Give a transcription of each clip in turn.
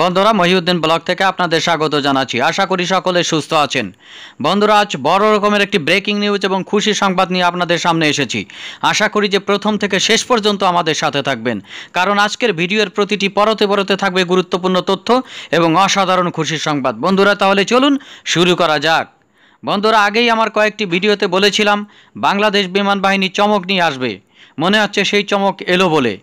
বন্ধুরা মহিউদ্দিন ব্লগ থেকে আপনাদের স্বাগত জানাচ্ছি আশা করি সকলে সুস্থ আছেন বন্ধুরা আজ বড় রকমের একটি ব্রেকিং নিউজ এবং খুশি সংবাদ নিয়ে আপনাদের সামনে এসেছি আশা করি যে প্রথম থেকে শেষ পর্যন্ত আমাদের সাথে থাকবেন কারণ আজকের ভিডিওর প্রতিটি পরতে পরতে থাকবে গুরুত্বপূর্ণ তথ্য এবং অসাধারণ খুশি সংবাদ বন্ধুরা তাহলে চলুন শুরু করা যাক বন্ধুরা আগেই আমার কয়েকটি ভিডিওতে বলেছিলাম বাংলাদেশ বিমান বাহিনী চমক নিয়ে আসবে মনে হচ্ছে সেই চমক এলো বলে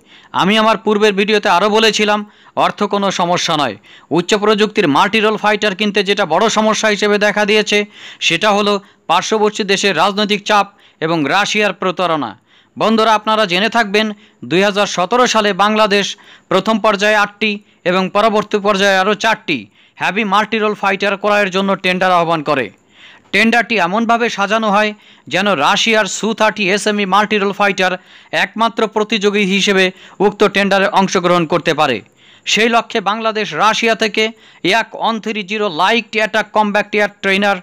আমি আমার পূর্বের ভিডিওতে আরও বলেছিলাম অর্থ কোনো সমস্যা নয় উচ্চ প্রযুক্তির মাল্টিরোল ফাইটার কিনতে যেটা বড় সমস্যা হিসেবে দেখা দিয়েছে সেটা হলো পার্শ্ববর্তী দেশের রাজনৈতিক চাপ এবং রাশিয়ার প্রতারণা বন্ধুরা আপনারা জেনে থাকবেন দুই সালে বাংলাদেশ প্রথম পর্যায়ে আটটি এবং পরবর্তী পর্যায়ে আরও চারটি হ্যাভি মাল্টিরোল ফাইটার ক্রয়ের জন্য টেন্ডার আহ্বান করে টেন্ডারটি এমনভাবে সাজানো হয় যেন রাশিয়ার সু থার্টি এসএমই মাল্টিরোল ফাইটার একমাত্র প্রতিযোগী হিসেবে উক্ত টেন্ডারে অংশগ্রহণ করতে পারে সেই লক্ষ্যে বাংলাদেশ রাশিয়া থেকে এক one three zero light attack combat টিয়ার ট্রেনার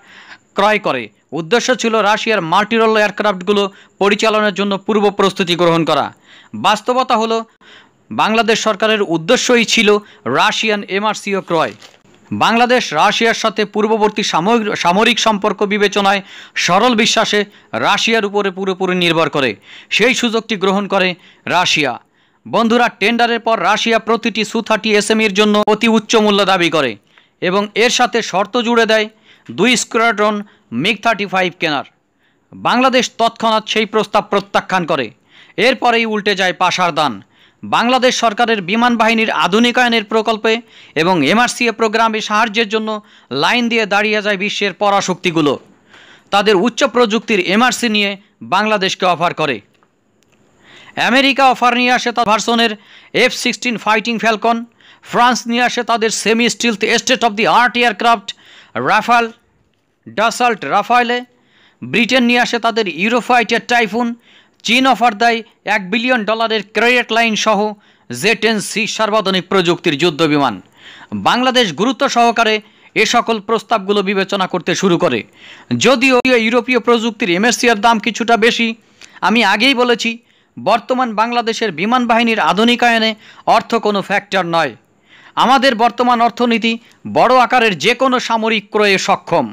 ক্রয় করে উদ্দেশ্য ছিল রাশিয়ার মাল্টিরোল এয়ারক্রাফটগুলো পরিচালনার জন্য পূর্ব প্রস্তুতি গ্রহণ করা বাস্তবতা হলো বাংলাদেশ সরকারের উদ্দেশ্যই ছিল রাশিয়ান এমআরসিও ক্রয় বাংলাদেশ রাশিয়ার সাথে পূর্ববর্তী সামরিক সম্পর্ক বিবেচনায় সরল বিশ্বাসে রাশিয়ার উপরে পুরোপুরি নির্ভর করে সেই সুযোগটি গ্রহণ করে রাশিয়া বন্ধুরা টেন্ডারের পর রাশিয়া প্রতিটি সুথাটি থার্টি এসএমির জন্য অতি উচ্চ মূল্য দাবি করে এবং এর সাথে শর্ত জুড়ে দেয় দুই স্কোয়াড্রন মিগ থার্টি ফাইভ কেনার বাংলাদেশ তৎক্ষণাৎ সেই প্রস্তাব প্রত্যাখ্যান করে এরপরেই উল্টে যায় পাশার দান বাংলাদেশ সরকারের বিমান বাহিনীর আধুনিকায়নের প্রকল্পে এবং এমআরসিএ প্রোগ্রামে সাহায্যের জন্য লাইন দিয়ে দাঁড়িয়ে যায় বিশ্বের পরাশক্তিগুলো তাদের উচ্চ প্রযুক্তির এমআরসি নিয়ে বাংলাদেশকে অফার করে আমেরিকা অফার নিয়ে আসে তার ভার্সনের F sixteen fighting falcon France নিয়ে আসে তাদের semi stealth state of the art aircraft Rafale Dassault রাফায়েলে ব্রিটেন নিয়ে আসে তাদের ইউরোফাইটার টাইফুন চীন অফার দেয় এক বিলিয়ন ডলারের ক্রেডিট লাইন সহ জেট এন সি সার্বজনীন প্রযুক্তির যুদ্ধ বিমান বাংলাদেশ গুরুত্ব সহকারে এ সকল প্রস্তাবগুলো বিবেচনা করতে শুরু করে যদিও ইউরোপীয় প্রযুক্তির এমএসসিআর দাম কিছুটা বেশি আমি আগেই বলেছি বর্তমান বাংলাদেশের বিমান বাহিনীর আধুনিকায়নে অর্থ কোনো ফ্যাক্টর নয় আমাদের বর্তমান অর্থনীতি বড় আকারের যে কোনো সামরিক ক্রয়ে সক্ষম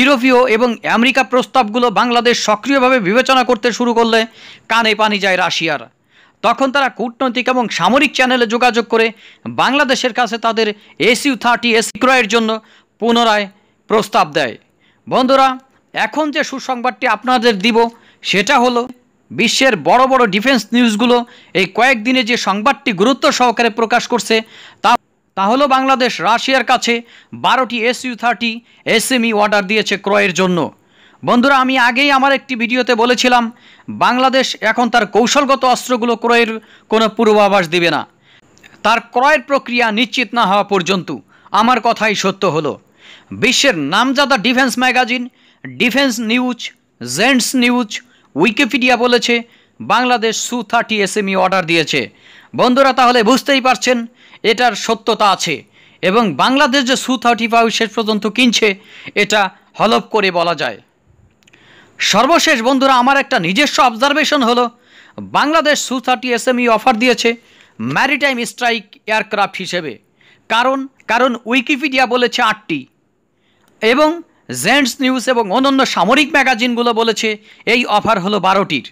ইউরোপীয় এবং আমেরিকা প্রস্তাবগুলো বাংলাদেশ সক্রিয়ভাবে বিবেচনা করতে শুরু করলে কানে পানি যায় রাশিয়ার তখন তারা কূটনৈতিক এবং সামরিক চ্যানেলে যোগাযোগ করে বাংলাদেশের কাছে তাদের এসিউ থার্টি এস ক্রয়ের জন্য পুনরায় প্রস্তাব দেয় বন্ধুরা এখন যে সুসংবাদটি আপনাদের দিব সেটা হলো বিশ্বের বড় বড় ডিফেন্স নিউজগুলো এই কয়েকদিনে যে সংবাদটি গুরুত্ব সহকারে প্রকাশ করছে তা তাহলে বাংলাদেশ রাশিয়ার কাছে বারোটি S U thirty SME order দিয়েছে ক্রয়ের জন্য বন্ধুরা আমি আগেই আমার একটি ভিডিওতে বলেছিলাম বাংলাদেশ এখন তার কৌশলগত অস্ত্রগুলো ক্রয়ের কোনো পূর্বাভাস দিবে না তার ক্রয়ের প্রক্রিয়া নিশ্চিত না হওয়া পর্যন্ত আমার কথাই সত্য হলো বিশ্বের নামজাদা defence magazine defence news Jane's news Wikipedia বলেছে Bangladesh Su thirty SME order দিয়েছে বন্ধুরা তাহলে বুঝতেই পারছেন এটার সত্যতা আছে এবং বাংলাদেশ যে সু থার্টি ফাইভ শেষ পর্যন্ত কিনছে এটা হলপ করে বলা যায় সর্বশেষ বন্ধুরা আমার একটা নিজস্ব অবজারভেশন হলো Bangladesh Su thirty E offer দিয়েছে ম্যারিটাইম স্ট্রাইক এয়ারক্রাফট হিসেবে কারণ কারণ উইকিপিডিয়া বলেছে আটটি এবং জেন্টস নিউজ এবং অন্যান্য সামরিক ম্যাগাজিনগুলো বলেছে এই অফার হলো বারোটির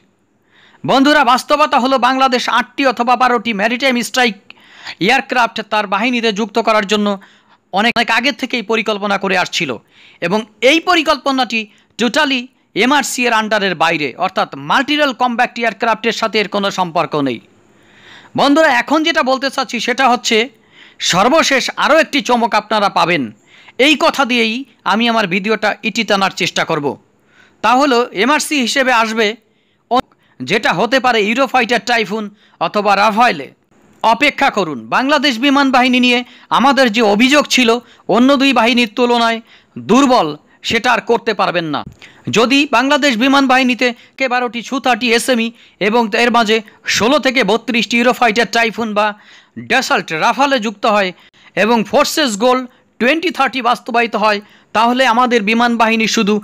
বন্ধুরা বাস্তবতা হলো বাংলাদেশ আটটি অথবা বারোটি ম্যারিটাইম স্ট্রাইক এয়ারক্রাফট তার বাহিনীতে যুক্ত করার জন্য অনেক অনেক আগের থেকেই পরিকল্পনা করে আসছিল এবং এই পরিকল্পনাটি টোটালি এমআরসি এর আন্ডারের বাইরে অর্থাৎ মাল্টিরাল কম্ব্যাক্ট এয়ারক্রাফটের সাথে এর কোনো সম্পর্ক নেই বন্ধুরা এখন যেটা বলতে চাচ্ছি সেটা হচ্ছে সর্বশেষ আরও একটি চমক আপনারা পাবেন এই কথা দিয়েই আমি আমার ভিডিওটা ইটি টানার চেষ্টা করব তা হলো এমআরসি হিসেবে আসবে যেটা হতে পারে ইউরোফাইটার টাইফুন অথবা রাফাইলে অপেক্ষা করুন বাংলাদেশ বিমান বাহিনী নিয়ে আমাদের যে অভিযোগ ছিল অন্য দুই বাহিনীর তুলনায় দুর্বল সেটা আর করতে পারবেন না যদি বাংলাদেশ বিমান বাহিনীতে কে বারোটি ছুতাটি এসএমই এবং এর মাঝে ষোলো থেকে বত্রিশটি ইউরোফাইটার টাইফুন বা ডেসাল্ট রাফালে যুক্ত হয় এবং ফোর্সেস গোল টোয়েন্টি থার্টি বাস্তবায়িত হয় তাহলে আমাদের বিমান বাহিনী শুধু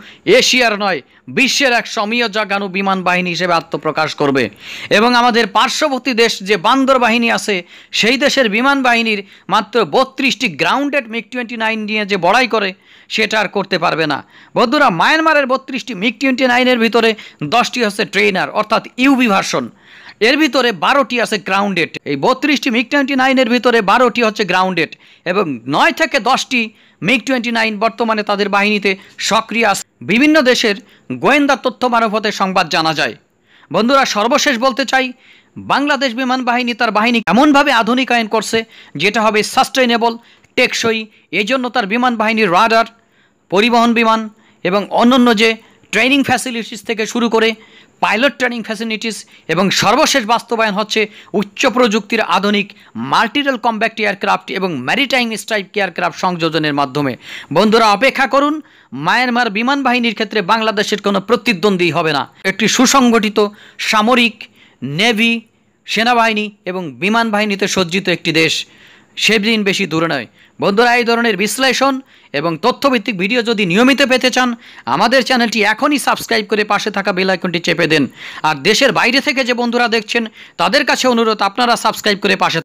এশিয়ার নয় বিশ্বের এক সমীয় জাগানো বিমান বাহিনী হিসেবে আত্মপ্রকাশ করবে এবং আমাদের পার্শ্ববর্তী দেশ যে বান্দর বাহিনী আছে সেই দেশের বিমান বাহিনীর মাত্র বত্রিশটি গ্রাউন্ডেড মিক টোয়েন্টি নাইন নিয়ে যে বড়াই করে সেটা আর করতে পারবে না বন্ধুরা মায়ানমারের বত্রিশটি মিক টোয়েন্টি নাইনের ভিতরে দশটি হচ্ছে ট্রেনার অর্থাৎ ইউবি ভার্সন এর ভিতরে বারোটি আছে গ্রাউন্ডেড এই বত্রিশটি মিগ টোয়েন্টি নাইনের ভিতরে বারোটি হচ্ছে গ্রাউন্ডেড এবং নয় থেকে দশটি মিগ টোয়েন্টি নাইন বর্তমানে তাদের বাহিনীতে সক্রিয় আছে বিভিন্ন দেশের গোয়েন্দা তথ্য মারফতে সংবাদ জানা যায় বন্ধুরা সর্বশেষ বলতে চাই বাংলাদেশ বিমান বাহিনী তার বাহিনী এমনভাবে আধুনিকায়ন করছে যেটা হবে সাস্টেইনেবল টেকসই এজন্য তার বিমান বাহিনীর রাডার পরিবহন বিমান এবং অন্যান্য যে ট্রেনিং ফ্যাসিলিটিস থেকে শুরু করে পাইলট ট্রেনিং ফ্যাসিলিটিস এবং সর্বশেষ বাস্তবায়ন হচ্ছে উচ্চ প্রযুক্তির আধুনিক মাল্টিডাল কম্ব্যাক্ট এয়ারক্রাফট এবং ম্যারিটাইম স্ট্রাইক এয়ারক্রাফট সংযোজনের মাধ্যমে বন্ধুরা অপেক্ষা করুন মায়ানমার বিমান বাহিনীর ক্ষেত্রে বাংলাদেশের কোনো প্রতিদ্বন্দ্বী হবে না একটি সুসংগঠিত সামরিক নেভি সেনাবাহিনী এবং বিমান বাহিনীতে সজ্জিত একটি দেশ সেদিন বেশি দূরে নয় বন্ধুরা এই ধরনের বিশ্লেষণ এবং তথ্যভিত্তিক ভিডিও যদি নিয়মিত পেতে চান আমাদের চ্যানেলটি এখনই সাবস্ক্রাইব করে পাশে থাকা বেল আইকনটি চেপে দেন আর দেশের বাইরে থেকে যে বন্ধুরা দেখছেন তাদের কাছে অনুরোধ আপনারা সাবস্ক্রাইব করে পাশে